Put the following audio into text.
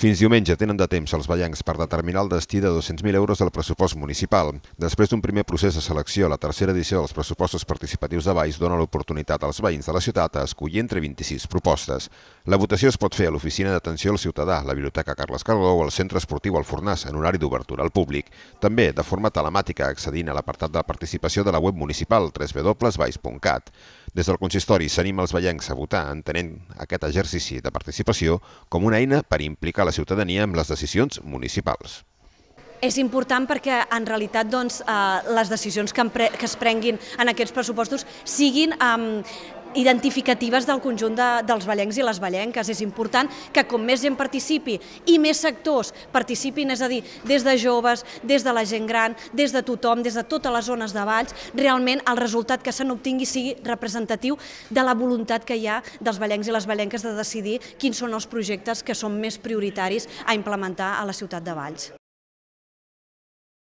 Fins diumenge tenen de temps els ballancs per determinar el destí de 200.000 euros del pressupost municipal. Després d'un primer procés de selecció, la tercera edició dels pressupostos participatius de Valls dona l'oportunitat als veïns de la ciutat a escollir entre 26 propostes. La votació es pot fer a l'Oficina d'Atenció al Ciutadà, la Biblioteca Carles Cardó o al Centre Esportiu Fornàs en horari d'obertura al públic. També de forma telemàtica accedint a l'apartat de participació de la web municipal www.valls.cat. Des del consistori s'anima els veiencs a votar entenent aquest exercici de participació com una eina per implicar la ciutadania amb les decisions municipals. És important perquè en realitat doncs, eh, les decisions que, que es prenguin en aquests pressupostos siguin ehm, identificatives del conjunt de, dels ballencs i les ballenques. És important que com més gent participi i més sectors participin, és a dir, des de joves, des de la gent gran, des de tothom, des de totes les zones de valls, realment el resultat que se n'obtingui sigui representatiu de la voluntat que hi ha dels ballencs i les ballenques de decidir quins són els projectes que són més prioritaris a implementar a la ciutat de Valls.